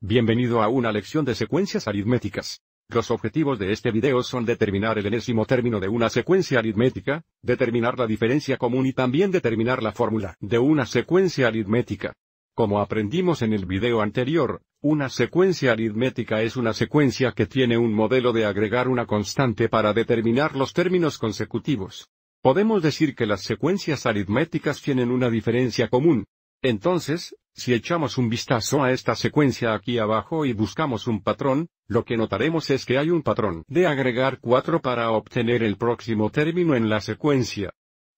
Bienvenido a una lección de secuencias aritméticas. Los objetivos de este video son determinar el enésimo término de una secuencia aritmética, determinar la diferencia común y también determinar la fórmula de una secuencia aritmética. Como aprendimos en el video anterior, una secuencia aritmética es una secuencia que tiene un modelo de agregar una constante para determinar los términos consecutivos. Podemos decir que las secuencias aritméticas tienen una diferencia común. Entonces, si echamos un vistazo a esta secuencia aquí abajo y buscamos un patrón, lo que notaremos es que hay un patrón de agregar 4 para obtener el próximo término en la secuencia.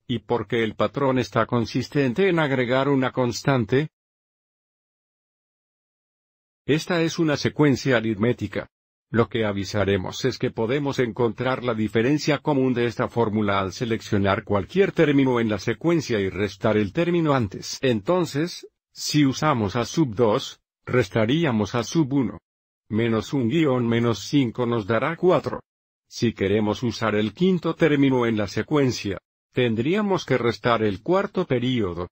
¿Y porque el patrón está consistente en agregar una constante? Esta es una secuencia aritmética. Lo que avisaremos es que podemos encontrar la diferencia común de esta fórmula al seleccionar cualquier término en la secuencia y restar el término antes. Entonces, si usamos a sub 2, restaríamos a sub 1. Menos un guión menos 5 nos dará 4. Si queremos usar el quinto término en la secuencia, tendríamos que restar el cuarto período.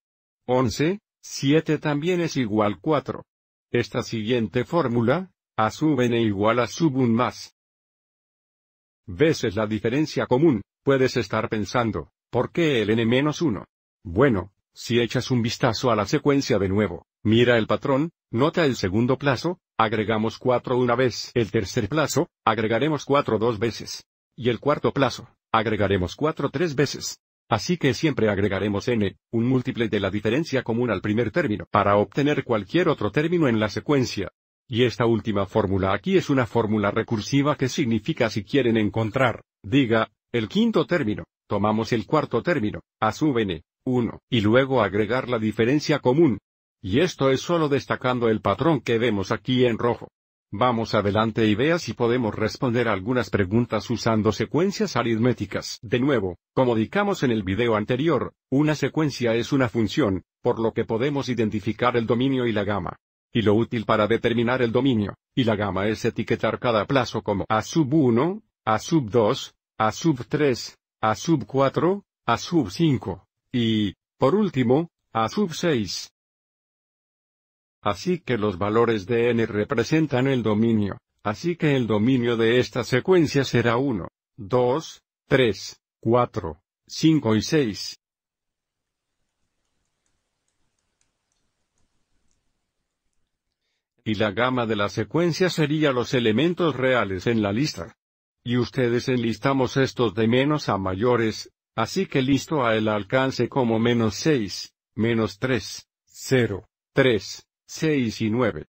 11, 7 también es igual 4. Esta siguiente fórmula, a sub n igual a sub 1 más. veces la diferencia común? Puedes estar pensando, ¿por qué el n menos 1? Bueno, si echas un vistazo a la secuencia de nuevo, mira el patrón, nota el segundo plazo, agregamos 4 una vez, el tercer plazo, agregaremos 4 dos veces, y el cuarto plazo, agregaremos 4 tres veces. Así que siempre agregaremos n, un múltiple de la diferencia común al primer término, para obtener cualquier otro término en la secuencia. Y esta última fórmula aquí es una fórmula recursiva que significa si quieren encontrar, diga, el quinto término, tomamos el cuarto término, a sub n, 1, y luego agregar la diferencia común. Y esto es solo destacando el patrón que vemos aquí en rojo. Vamos adelante y vea si podemos responder algunas preguntas usando secuencias aritméticas. De nuevo, como indicamos en el video anterior, una secuencia es una función, por lo que podemos identificar el dominio y la gama. Y lo útil para determinar el dominio y la gama es etiquetar cada plazo como a sub 1, a sub 2, a sub 3, a sub 4, a sub 5, y, por último, a sub 6. Así que los valores de n representan el dominio, así que el dominio de esta secuencia será 1, 2, 3, 4, 5 y 6. Y la gama de la secuencia sería los elementos reales en la lista. Y ustedes enlistamos estos de menos a mayores, Así que listo a el alcance como menos 6, menos 3, 0, 3, 6 y 9.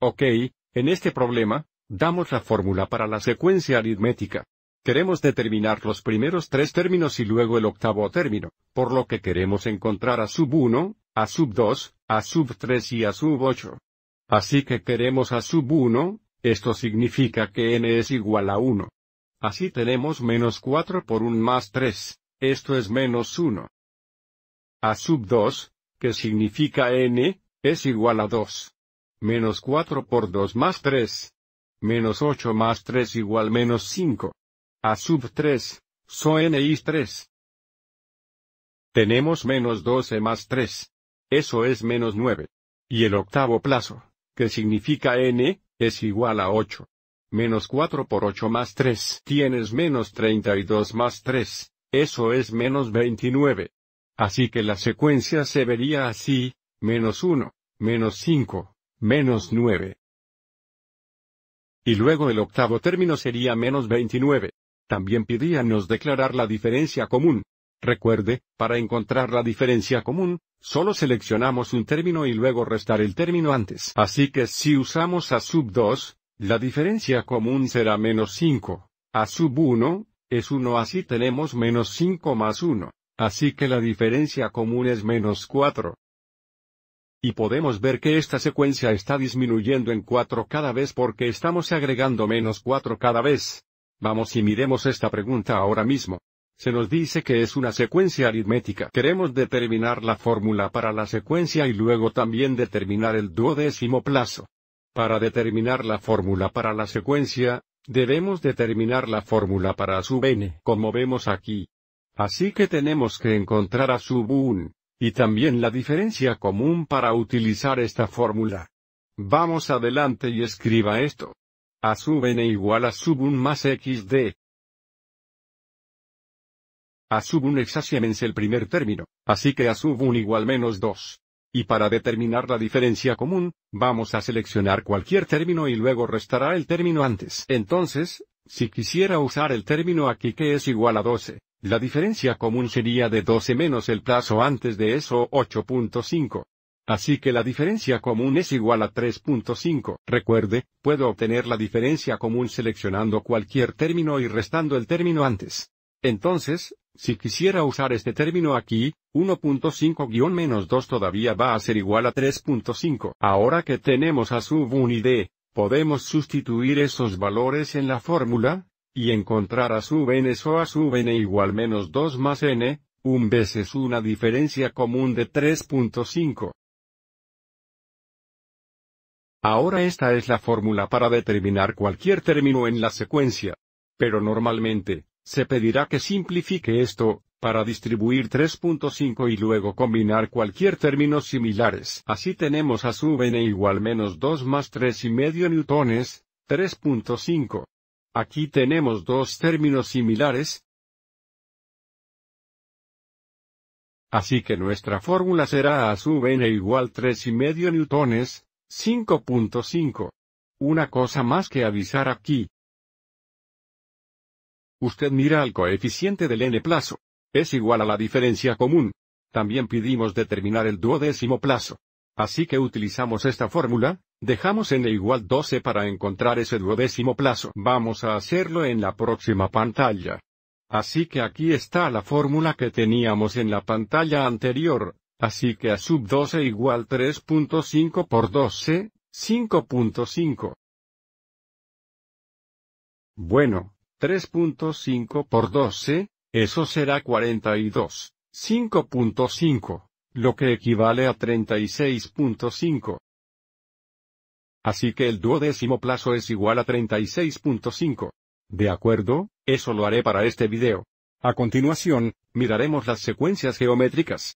Ok, en este problema, damos la fórmula para la secuencia aritmética. Queremos determinar los primeros tres términos y luego el octavo término, por lo que queremos encontrar a sub 1, a sub 2, a sub 3 y a sub 8. Así que queremos a sub 1, esto significa que n es igual a 1. Así tenemos menos 4 por 1 más 3, esto es menos 1. A sub 2, que significa n, es igual a 2. Menos 4 por 2 más 3. Menos 8 más 3 igual menos 5. A sub 3, so n is 3. Tenemos menos 12 más 3. Eso es menos 9. Y el octavo plazo, que significa n, es igual a 8 menos 4 por 8 más 3. Tienes menos 32 más 3, eso es menos 29. Así que la secuencia se vería así, menos 1, menos 5, menos 9. Y luego el octavo término sería menos 29. También pidíanos declarar la diferencia común. Recuerde, para encontrar la diferencia común, solo seleccionamos un término y luego restar el término antes. Así que si usamos a sub 2, la diferencia común será menos 5. A sub 1, es 1 así tenemos menos 5 más 1. Así que la diferencia común es menos 4. Y podemos ver que esta secuencia está disminuyendo en 4 cada vez porque estamos agregando menos 4 cada vez. Vamos y miremos esta pregunta ahora mismo. Se nos dice que es una secuencia aritmética. Queremos determinar la fórmula para la secuencia y luego también determinar el duodécimo plazo. Para determinar la fórmula para la secuencia, debemos determinar la fórmula para sub n, como vemos aquí. Así que tenemos que encontrar a sub 1, y también la diferencia común para utilizar esta fórmula. Vamos adelante y escriba esto. A sub n igual a sub 1 más xd. A sub 1 exasiemens el primer término, así que a sub 1 igual menos 2. Y para determinar la diferencia común, vamos a seleccionar cualquier término y luego restará el término antes. Entonces, si quisiera usar el término aquí que es igual a 12, la diferencia común sería de 12 menos el plazo antes de eso 8.5. Así que la diferencia común es igual a 3.5. Recuerde, puedo obtener la diferencia común seleccionando cualquier término y restando el término antes. Entonces, si quisiera usar este término aquí, 1.5-2 todavía va a ser igual a 3.5. Ahora que tenemos a sub 1 y d, podemos sustituir esos valores en la fórmula, y encontrar a sub n o a sub n igual menos 2 más n, un veces una diferencia común de 3.5. Ahora esta es la fórmula para determinar cualquier término en la secuencia. Pero normalmente, se pedirá que simplifique esto, para distribuir 3.5 y luego combinar cualquier término similares. Así tenemos a sub n igual menos 2 más 3 y medio newtones, 3.5. Aquí tenemos dos términos similares. Así que nuestra fórmula será a sub n igual 3 y medio newtones, 5.5. Una cosa más que avisar aquí, Usted mira el coeficiente del n plazo. Es igual a la diferencia común. También pidimos determinar el duodécimo plazo. Así que utilizamos esta fórmula, dejamos n igual 12 para encontrar ese duodécimo plazo. Vamos a hacerlo en la próxima pantalla. Así que aquí está la fórmula que teníamos en la pantalla anterior, así que a sub 12 igual 3.5 por 12, 5.5. Bueno, 3.5 por 12, eso será 42, 5.5, lo que equivale a 36.5. Así que el duodécimo plazo es igual a 36.5. De acuerdo, eso lo haré para este video. A continuación, miraremos las secuencias geométricas.